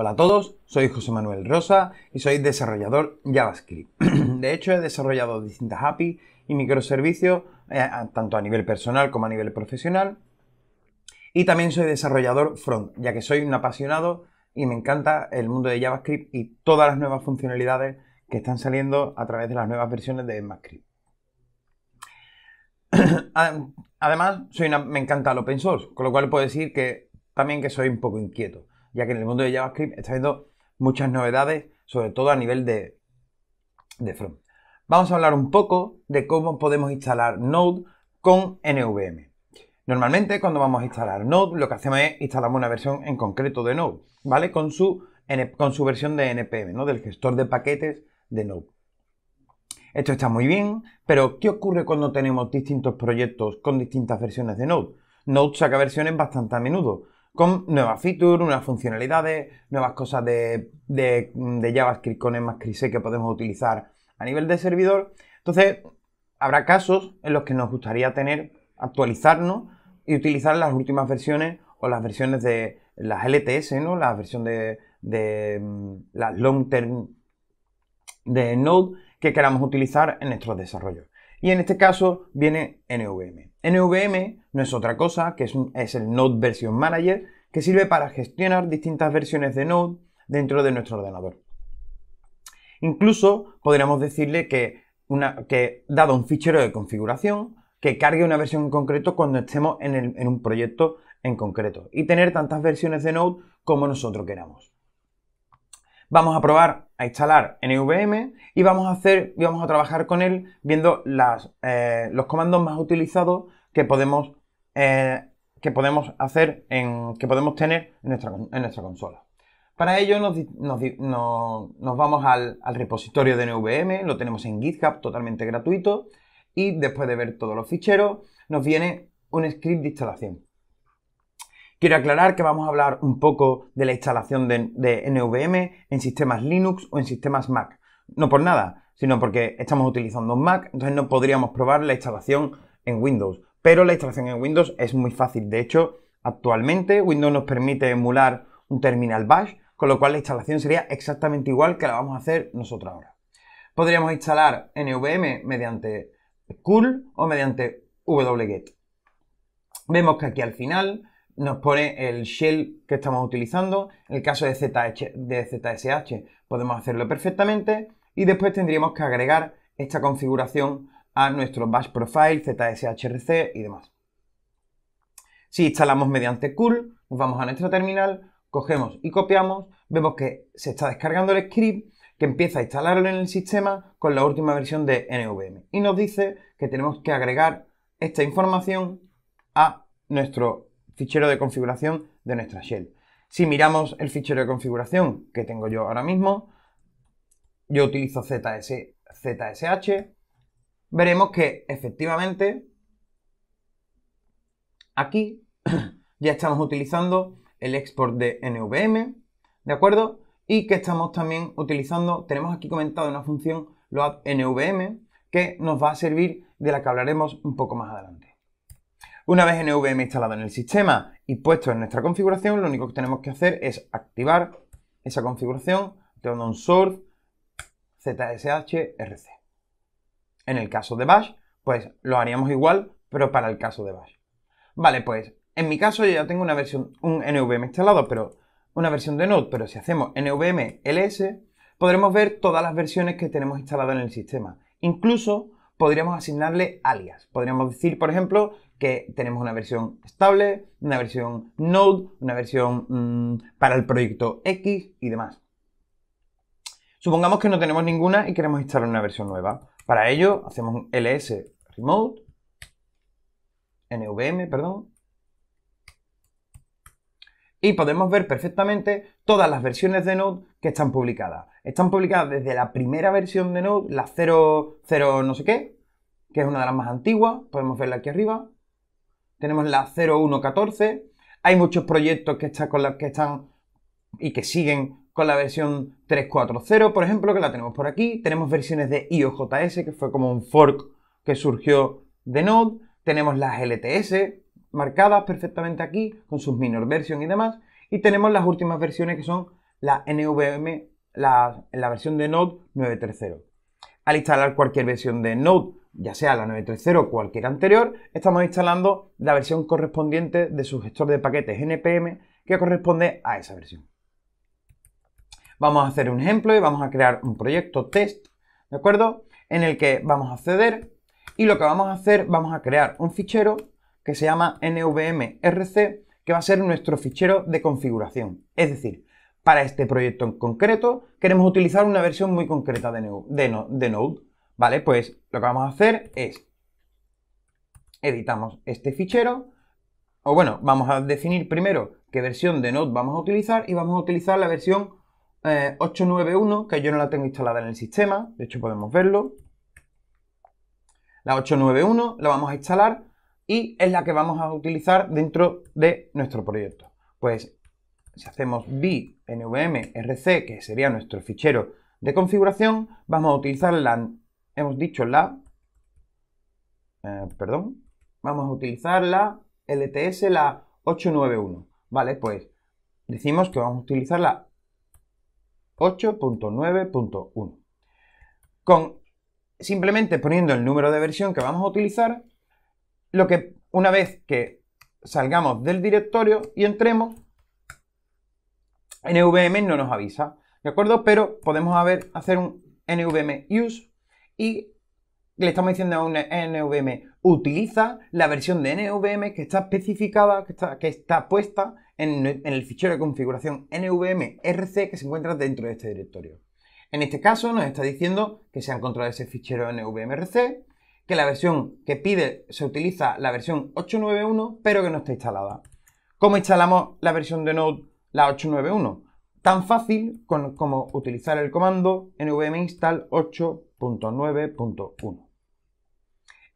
Hola a todos, soy José Manuel Rosa y soy desarrollador JavaScript. de hecho, he desarrollado distintas API y microservicios, eh, tanto a nivel personal como a nivel profesional. Y también soy desarrollador front, ya que soy un apasionado y me encanta el mundo de JavaScript y todas las nuevas funcionalidades que están saliendo a través de las nuevas versiones de JavaScript. Además, me encanta el open source, con lo cual puedo decir que también que soy un poco inquieto ya que en el mundo de JavaScript está habiendo muchas novedades, sobre todo a nivel de, front. Vamos a hablar un poco de cómo podemos instalar Node con NVM. Normalmente cuando vamos a instalar Node, lo que hacemos es instalar una versión en concreto de Node, ¿vale? Con su, con su versión de NPM, ¿no? Del gestor de paquetes de Node. Esto está muy bien, pero ¿qué ocurre cuando tenemos distintos proyectos con distintas versiones de Node? Node saca versiones bastante a menudo, con nuevas features, nuevas funcionalidades, nuevas cosas de, JavaScript con ECMAScript que podemos utilizar a nivel de servidor. Entonces, habrá casos en los que nos gustaría tener, actualizarnos y utilizar las últimas versiones o las versiones de las LTS, ¿no? La versión de, de mm, las long term de Node que queramos utilizar en nuestros desarrollos. Y en este caso viene NVM. NVM no es otra cosa que es, el Node Version Manager que sirve para gestionar distintas versiones de Node dentro de nuestro ordenador. Incluso podríamos decirle que, dado un fichero de configuración, que cargue una versión en concreto cuando estemos en un proyecto en concreto y tener tantas versiones de Node como nosotros queramos. Vamos a probar a instalar NVM y vamos a hacer vamos a trabajar con él viendo eh, los comandos más utilizados que podemos, eh, que podemos hacer en, que podemos tener en nuestra, consola. Para ello nos, vamos al, al, repositorio de NVM, lo tenemos en GitHub totalmente gratuito y después de ver todos los ficheros nos viene un script de instalación. Quiero aclarar que vamos a hablar un poco de la instalación de, NVM en sistemas Linux o en sistemas Mac. No por nada, sino porque estamos utilizando Mac, entonces no podríamos probar la instalación en Windows. Pero la instalación en Windows es muy fácil. De hecho, actualmente Windows nos permite emular un terminal bash, con lo cual la instalación sería exactamente igual que la vamos a hacer nosotros ahora. Podríamos instalar NVM mediante curl o mediante wget. Vemos que aquí al final nos pone el shell que estamos utilizando. En el caso de, de ZSH podemos hacerlo perfectamente y después tendríamos que agregar esta configuración a nuestro bash profile, ZSHRC y demás. Si instalamos mediante cool, vamos a nuestro terminal, cogemos y copiamos, vemos que se está descargando el script que empieza a instalarlo en el sistema con la última versión de NVM y nos dice que tenemos que agregar esta información a nuestro fichero de configuración de nuestra shell. Si miramos el fichero de configuración que tengo yo ahora mismo, yo utilizo ZSH, veremos que efectivamente aquí ya estamos utilizando el export de NVM, ¿de acuerdo? Y que estamos también utilizando, tenemos aquí comentado una función load NVM que nos va a servir de la que hablaremos un poco más adelante. Una vez NVM e instalado en el sistema y puesto en nuestra configuración, lo único que tenemos que hacer es activar esa configuración de un source ZSHRC. En el caso de Bash, pues lo haríamos igual, pero para el caso de Bash. Vale, pues en mi caso yo ya tengo una versión, un NVM instalado, pero una versión de Node, pero si hacemos NVM ls, podremos ver todas las versiones que tenemos instaladas en el sistema. Incluso podríamos asignarle alias. Podríamos decir, por ejemplo, que tenemos una versión estable, una versión node, una versión mm, para el proyecto X y demás. Supongamos que no tenemos ninguna y queremos instalar una versión nueva. Para ello hacemos un ls remote, nvm, perdón, y podemos ver perfectamente todas las versiones de Node que están publicadas. Están publicadas desde la primera versión de Node, la 0 no sé qué, que es una de las más antiguas, podemos verla aquí arriba. Tenemos la 0114. Hay muchos proyectos que están con las que están y que siguen con la versión 3.4.0, por ejemplo, que la tenemos por aquí. Tenemos versiones de IOJS, que fue como un fork que surgió de Node. Tenemos las LTS marcadas perfectamente aquí, con sus minor version y demás. Y tenemos las últimas versiones que son la NVM, la, la versión de Node 9.3.0. Al instalar cualquier versión de Node ya sea la 930 o cualquier anterior, estamos instalando la versión correspondiente de su gestor de paquetes NPM que corresponde a esa versión. Vamos a hacer un ejemplo y vamos a crear un proyecto test, ¿de acuerdo? En el que vamos a acceder y lo que vamos a hacer, vamos a crear un fichero que se llama nvmrc, que va a ser nuestro fichero de configuración. Es decir, para este proyecto en concreto, queremos utilizar una versión muy concreta de, Node. Vale, pues lo que vamos a hacer es editamos este fichero, o bueno, vamos a definir primero qué versión de Node vamos a utilizar y vamos a utilizar la versión 891, eh, que yo no la tengo instalada en el sistema, de hecho podemos verlo. La 891 la vamos a instalar y es la que vamos a utilizar dentro de nuestro proyecto. Pues si hacemos bnvmrc rc, que sería nuestro fichero de configuración, vamos a utilizar la hemos dicho la, eh, perdón, vamos a utilizar la LTS, la 891. Vale, pues decimos que vamos a utilizar la 8.9.1. Con simplemente poniendo el número de versión que vamos a utilizar, lo que una vez que salgamos del directorio y entremos, NVM no nos avisa, ¿de acuerdo? Pero podemos hacer un NVM use y le estamos diciendo a un NVM, utiliza la versión de NVM que está especificada, que está, puesta en, en, el fichero de configuración NVM RC que se encuentra dentro de este directorio. En este caso nos está diciendo que se ha encontrado ese fichero NVM que la versión que pide se utiliza la versión 891, pero que no está instalada. ¿Cómo instalamos la versión de Node, la 891? tan fácil como utilizar el comando nvm install 8.9.1.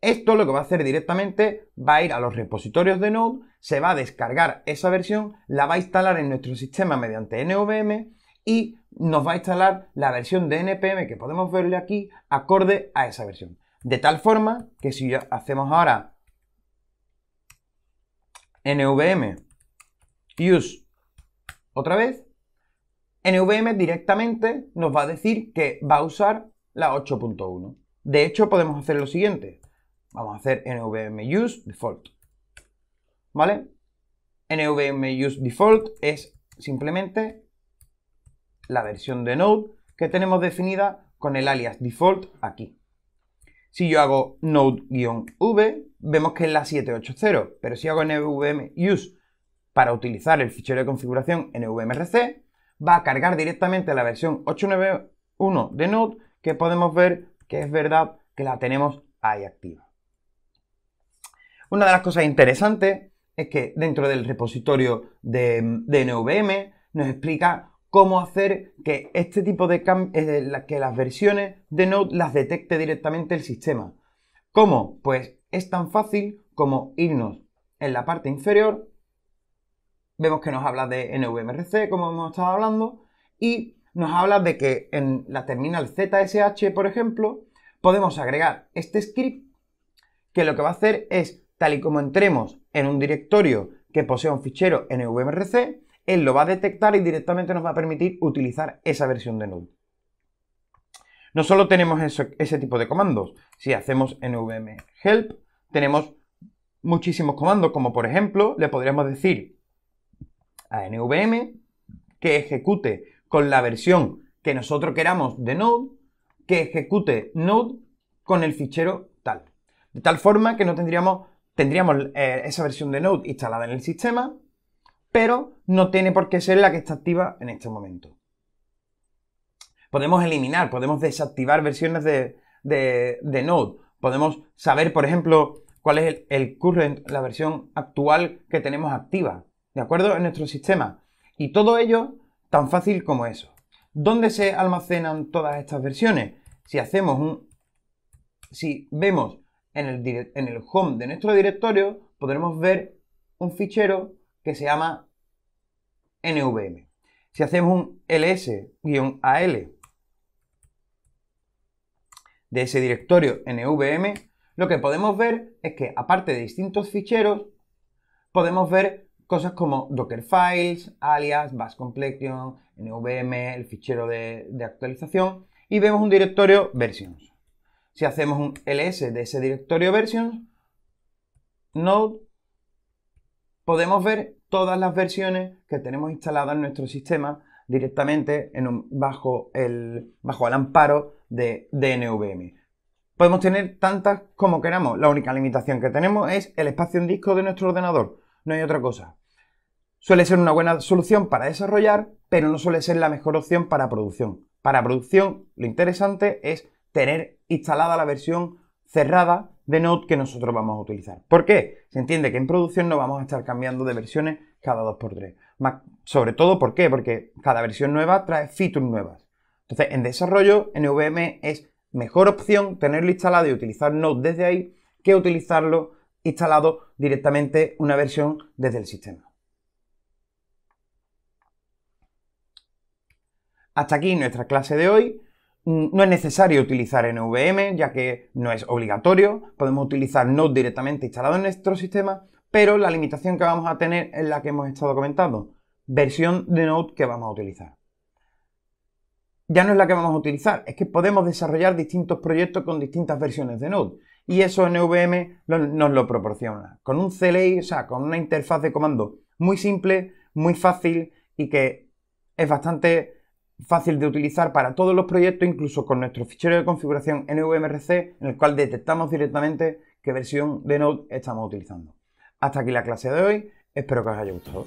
Esto lo que va a hacer directamente va a ir a los repositorios de Node, se va a descargar esa versión, la va a instalar en nuestro sistema mediante NVM y nos va a instalar la versión de NPM que podemos verle aquí acorde a esa versión. De tal forma que si hacemos ahora NVM use otra vez, NVM directamente nos va a decir que va a usar la 8.1. De hecho, podemos hacer lo siguiente. Vamos a hacer NVM use default. ¿Vale? NVM use default es simplemente la versión de Node que tenemos definida con el alias default aquí. Si yo hago node-v, vemos que es la 780, pero si hago nvm use para utilizar el fichero de configuración nvmrc, va a cargar directamente la versión 8.9.1 de Node, que podemos ver que es verdad que la tenemos ahí activa. Una de las cosas interesantes es que dentro del repositorio de, de NVM nos explica cómo hacer que este tipo de eh, que las versiones de Node las detecte directamente el sistema. ¿Cómo? Pues es tan fácil como irnos en la parte inferior vemos que nos habla de NVMRC, como hemos estado hablando, y nos habla de que en la terminal ZSH, por ejemplo, podemos agregar este script que lo que va a hacer es, tal y como entremos en un directorio que posea un fichero NVMRC, él lo va a detectar y directamente nos va a permitir utilizar esa versión de Node. No solo tenemos ese tipo de comandos, si hacemos nvm help, tenemos muchísimos comandos, como por ejemplo, le podríamos decir a NVM, que ejecute con la versión que nosotros queramos de Node, que ejecute Node con el fichero tal. De tal forma que no tendríamos, tendríamos eh, esa versión de Node instalada en el sistema, pero no tiene por qué ser la que está activa en este momento. Podemos eliminar, podemos desactivar versiones de, de, Node. Podemos saber, por ejemplo, cuál es el current, la versión actual que tenemos activa. ¿de acuerdo? En nuestro sistema. Y todo ello tan fácil como eso. ¿Dónde se almacenan todas estas versiones? Si hacemos un... Si vemos en el, en el home de nuestro directorio, podremos ver un fichero que se llama NVM. Si hacemos un ls-al de ese directorio NVM, lo que podemos ver es que aparte de distintos ficheros, podemos ver Cosas como Dockerfiles, alias, Bash Completion, NVM, el fichero de, actualización y vemos un directorio versions. Si hacemos un ls de ese directorio versions, node, podemos ver todas las versiones que tenemos instaladas en nuestro sistema directamente en bajo, el, bajo el amparo de nvm. Podemos tener tantas como queramos. La única limitación que tenemos es el espacio en disco de nuestro ordenador. No hay otra cosa. Suele ser una buena solución para desarrollar, pero no suele ser la mejor opción para producción. Para producción, lo interesante es tener instalada la versión cerrada de Node que nosotros vamos a utilizar. ¿Por qué? Se entiende que en producción no vamos a estar cambiando de versiones cada 2x3. sobre todo, ¿por qué? Porque cada versión nueva trae features nuevas. Entonces, en desarrollo, en NVM es mejor opción tenerlo instalado y utilizar Node desde ahí que utilizarlo instalado directamente una versión desde el sistema. Hasta aquí nuestra clase de hoy. Mm, no es necesario utilizar NVM, ya que no es obligatorio. Podemos utilizar Node directamente instalado en nuestro sistema, pero la limitación que vamos a tener es la que hemos estado comentando. Versión de Node que vamos a utilizar. Ya no es la que vamos a utilizar, es que podemos desarrollar distintos proyectos con distintas versiones de Node. Y eso NVM nos lo proporciona. Con un CLI, o sea, con una interfaz de comando muy simple, muy fácil y que es bastante fácil de utilizar para todos los proyectos, incluso con nuestro fichero de configuración NVMRC, en el cual detectamos directamente qué versión de Node estamos utilizando. Hasta aquí la clase de hoy, espero que os haya gustado.